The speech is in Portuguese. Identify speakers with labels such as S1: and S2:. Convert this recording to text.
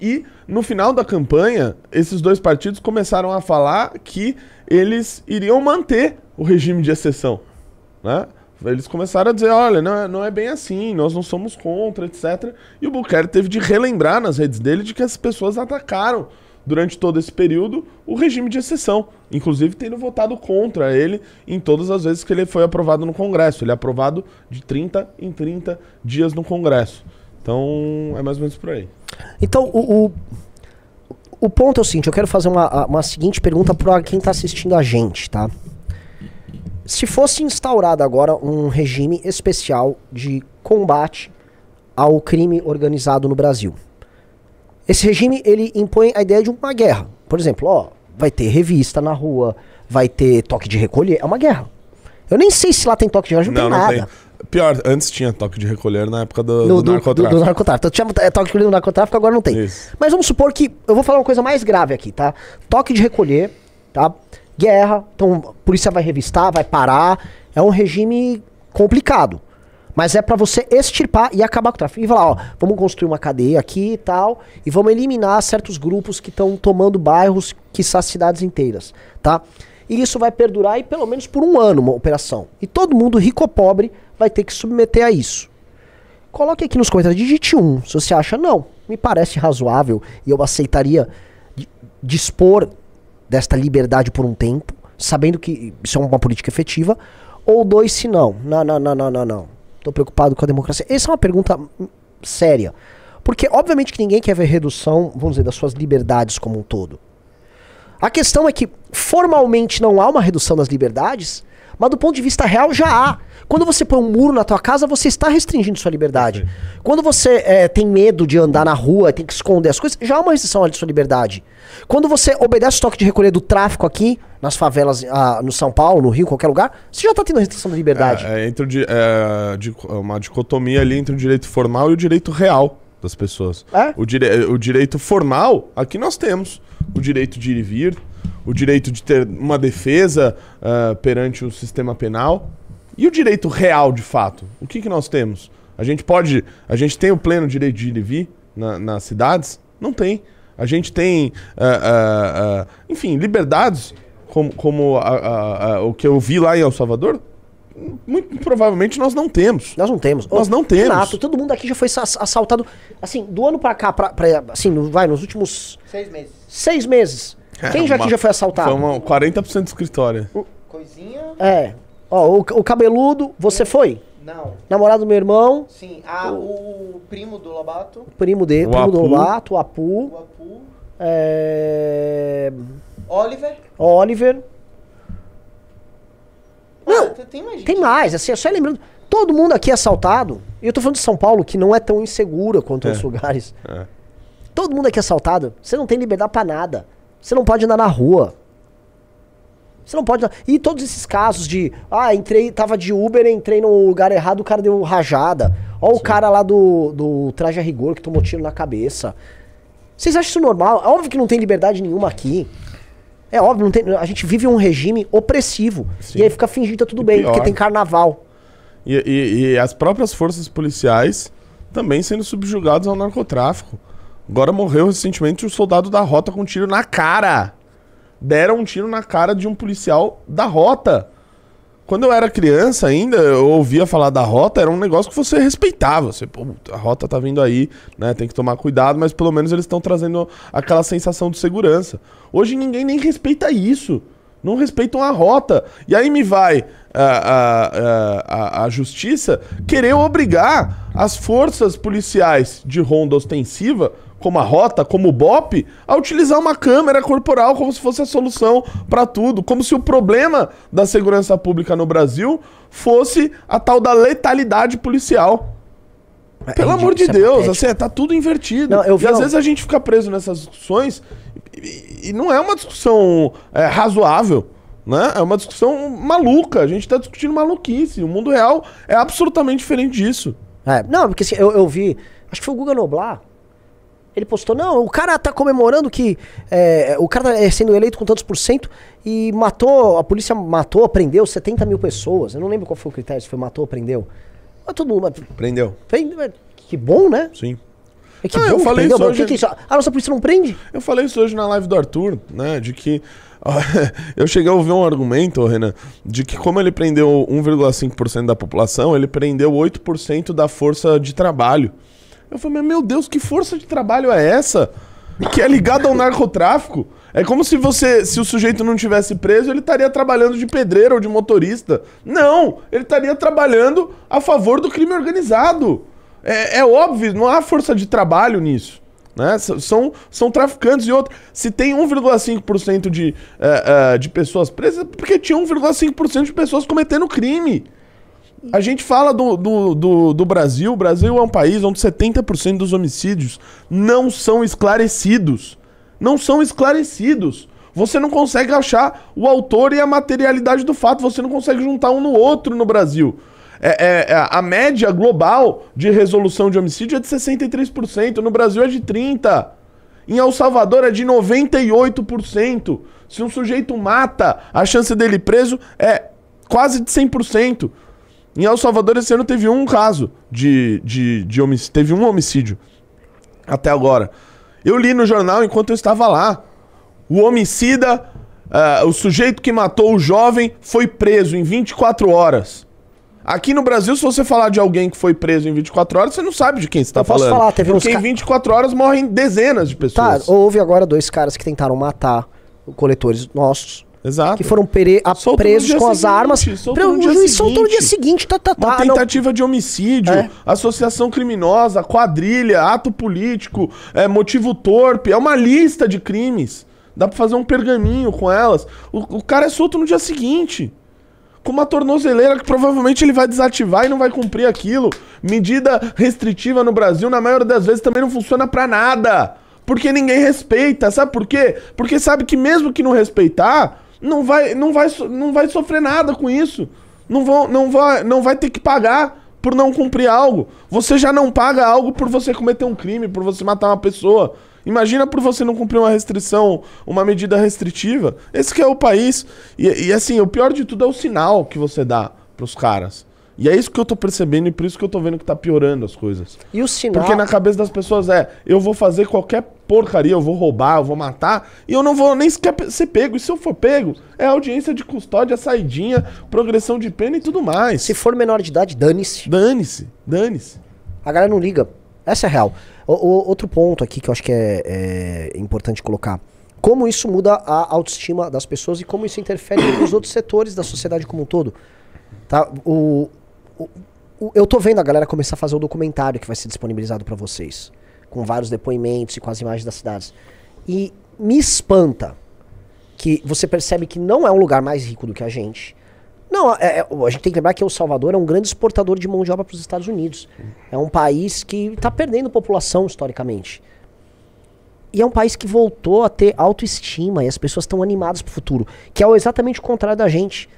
S1: E no final da campanha, esses dois partidos começaram a falar que eles iriam manter o regime de exceção. Né? Eles começaram a dizer: olha, não é, não é bem assim, nós não somos contra, etc. E o Buquer teve de relembrar nas redes dele de que as pessoas atacaram durante todo esse período o regime de exceção, inclusive tendo votado contra ele em todas as vezes que ele foi aprovado no Congresso. Ele é aprovado de 30 em 30 dias no Congresso. Então é mais ou menos por aí. Então,
S2: o, o, o, ponto é o seguinte: eu quero fazer uma, uma seguinte pergunta para quem está assistindo a gente, tá? Se fosse instaurado agora um regime especial de combate ao crime organizado no Brasil, esse regime ele impõe a ideia de uma guerra. Por exemplo, ó, vai ter revista na rua, vai ter toque de recolher, é uma guerra. Eu nem sei se lá tem toque de recolher, não, não tem nada. Tem.
S1: Pior, antes tinha toque de recolher na época do, no, do, narcotráfico. Do, do,
S2: narcotráfico. Então tinha é, toque de recolher no narcotráfico, agora não tem. Isso. Mas vamos supor que. Eu vou falar uma coisa mais grave aqui, tá? Toque de recolher, tá? Guerra, então a polícia vai revistar, vai parar. É um regime complicado. Mas é para você extirpar e acabar com o tráfico. E falar, ó, vamos construir uma cadeia aqui e tal, e vamos eliminar certos grupos que estão tomando bairros, que são cidades inteiras, tá? E isso vai perdurar e pelo menos por um ano uma operação. E todo mundo rico ou pobre vai ter que submeter a isso. Coloque aqui nos comentários, digite um se você acha, não, me parece razoável e eu aceitaria dispor desta liberdade por um tempo, sabendo que isso é uma política efetiva, ou dois, se não, não, não, não, não, não, não, tô preocupado com a democracia. Essa é uma pergunta séria, porque obviamente que ninguém quer ver redução, vamos dizer, das suas liberdades como um todo. A questão é que formalmente não há uma redução das liberdades, mas do ponto de vista real, já há. Quando você põe um muro na tua casa, você está restringindo sua liberdade. Quando você é, tem medo de andar na rua, tem que esconder as coisas, já há uma restrição à sua liberdade. Quando você obedece o toque de recolher do tráfico aqui, nas favelas ah, no São Paulo, no Rio, qualquer lugar, você já está tendo restrição de liberdade.
S1: É, é entre o, é, uma dicotomia ali entre o direito formal e o direito real das pessoas. É? O, dire o direito formal, aqui nós temos o direito de ir e vir, o direito de ter uma defesa uh, perante o sistema penal. E o direito real, de fato? O que, que nós temos? A gente pode. A gente tem o pleno direito de ir e vir na, nas cidades? Não tem. A gente tem, uh, uh, enfim, liberdades, como, como o que eu vi lá em El Salvador? muito provavelmente nós não temos. Nós não temos. Nós não temos. Renato,
S2: todo mundo aqui já foi assaltado, assim, do ano para cá, pra, pra, assim, vai, nos últimos... Seis meses. Seis meses. Quem já uma... aqui já foi assaltado? Foi uma 40% do escritório. O... Coisinha? É. Ó, o, o cabeludo, você foi? Não. Namorado do meu irmão? Sim. Ah, o, o primo do Lobato. Primo dele, primo Apu. do Lobato, o Apu. O Apu. É... Oliver. Oliver. Ah, não, ah, tem mais. Gente. Tem mais, assim, é só lembrando. Todo mundo aqui é assaltado. E eu tô falando de São Paulo, que não é tão insegura quanto é. outros lugares. É. Todo mundo aqui é assaltado. Você não tem liberdade para nada. Você não pode andar na rua. Você não pode. E todos esses casos de. Ah, entrei, tava de Uber, entrei no lugar errado, o cara deu rajada. Ó, o cara lá do, do traje a rigor que tomou tiro na cabeça. Vocês acham isso normal? É óbvio que não tem liberdade nenhuma aqui. É óbvio, não tem, a gente vive um regime
S1: opressivo. Sim. E aí fica fingindo que tá tudo e bem, pior. porque tem carnaval. E, e, e as próprias forças policiais também sendo subjugadas ao narcotráfico. Agora morreu recentemente um soldado da rota com um tiro na cara. Deram um tiro na cara de um policial da rota. Quando eu era criança ainda, eu ouvia falar da rota, era um negócio que você respeitava. Você, pô, a rota tá vindo aí, né? Tem que tomar cuidado, mas pelo menos eles estão trazendo aquela sensação de segurança. Hoje ninguém nem respeita isso. Não respeitam a rota. E aí me vai a, a, a, a justiça querer obrigar as forças policiais de ronda ostensiva como a rota, como o BOP, a utilizar uma câmera corporal como se fosse a solução para tudo, como se o problema da segurança pública no Brasil fosse a tal da letalidade policial. É, Pelo é amor de é Deus, assim, é assim, tá tudo invertido. Não, vi, e às não. vezes a gente fica preso nessas discussões e, e não é uma discussão é, razoável. Né? É uma discussão maluca. A gente está discutindo maluquice. O mundo real é absolutamente diferente disso. É, não, porque assim, eu, eu vi. Acho que foi o Guga Noblar ele postou, não,
S2: o cara tá comemorando que é, o cara tá eh, sendo eleito com tantos por cento e matou, a polícia matou, prendeu 70 mil pessoas. Eu não lembro qual foi o critério, se foi matou ou prendeu. Mas todo
S1: mundo... Prendeu. prendeu. Que bom, né? Sim. É que ah, bom, eu falei isso hoje... que que A nossa polícia não prende? Eu falei isso hoje na live do Arthur, né? De que... eu cheguei a ouvir um argumento, Renan, de que como ele prendeu 1,5% da população, ele prendeu 8% da força de trabalho. Eu falei, meu Deus, que força de trabalho é essa? Que é ligada ao narcotráfico? É como se você, se o sujeito não tivesse preso, ele estaria trabalhando de pedreiro ou de motorista. Não, ele estaria trabalhando a favor do crime organizado. É, é óbvio, não há força de trabalho nisso. Né? São, são traficantes e outros. Se tem 1,5% de, uh, uh, de pessoas presas, é porque tinha 1,5% de pessoas cometendo crime. A gente fala do, do, do, do Brasil. O Brasil é um país onde 70% dos homicídios não são esclarecidos. Não são esclarecidos. Você não consegue achar o autor e a materialidade do fato. Você não consegue juntar um no outro no Brasil. É, é, é a média global de resolução de homicídio é de 63%. No Brasil é de 30%. Em El Salvador é de 98%. Se um sujeito mata, a chance dele preso é quase de 100%. Em El Salvador, esse ano teve um caso de, de, de homicídio. Teve um homicídio. Até agora. Eu li no jornal enquanto eu estava lá. O homicida, uh, o sujeito que matou o jovem, foi preso em 24 horas. Aqui no Brasil, se você falar de alguém que foi preso em 24 horas, você não sabe de quem você está falando. Posso falar, teve Porque uns em 24 horas morrem dezenas de
S2: tá, pessoas. Tá, houve agora dois caras que tentaram matar coletores nossos. Exato. Que foram
S1: pere... presos com as armas. O pra... Soltou no dia
S2: seguinte, tá, tá, tá. Uma tentativa
S1: não... de homicídio, é. associação criminosa, quadrilha, ato político, é, motivo torpe. É uma lista de crimes. Dá pra fazer um pergaminho com elas. O, o cara é solto no dia seguinte. Com uma tornozeleira que provavelmente ele vai desativar e não vai cumprir aquilo. Medida restritiva no Brasil, na maioria das vezes, também não funciona pra nada. Porque ninguém respeita, sabe por quê? Porque sabe que mesmo que não respeitar, não vai, não vai, não vai sofrer nada com isso. Não, vão, não, vai, não vai ter que pagar por não cumprir algo. Você já não paga algo por você cometer um crime, por você matar uma pessoa. Imagina por você não cumprir uma restrição, uma medida restritiva. Esse que é o país. E, e assim, o pior de tudo é o sinal que você dá pros caras. E é isso que eu tô percebendo e por isso que eu tô vendo que tá piorando as coisas. E o sinal. Porque na cabeça das pessoas é: eu vou fazer qualquer porcaria, eu vou roubar, eu vou matar, e eu não vou nem ser pego. E se eu for pego, é audiência de custódia, saidinha, progressão de pena e tudo mais. Se for menor de idade, dane-se. Dane-se,
S2: dane-se. A galera não liga. Essa é a real. O, o, outro ponto aqui que eu acho que é, é importante colocar como isso muda a autoestima das pessoas e como isso interfere nos outros setores da sociedade como um todo. Tá? O, o, o, eu tô vendo a galera começar a fazer o documentário que vai ser disponibilizado para vocês com vários depoimentos e com as imagens das cidades. E me espanta que você percebe que não é um lugar mais rico do que a gente. Não, é, é a gente tem que lembrar que El Salvador é um grande exportador de mão de obra para os Estados Unidos. É um país que está perdendo população historicamente. E é um país que voltou a ter autoestima e as pessoas estão animadas para o futuro, que é exatamente o contrário da gente.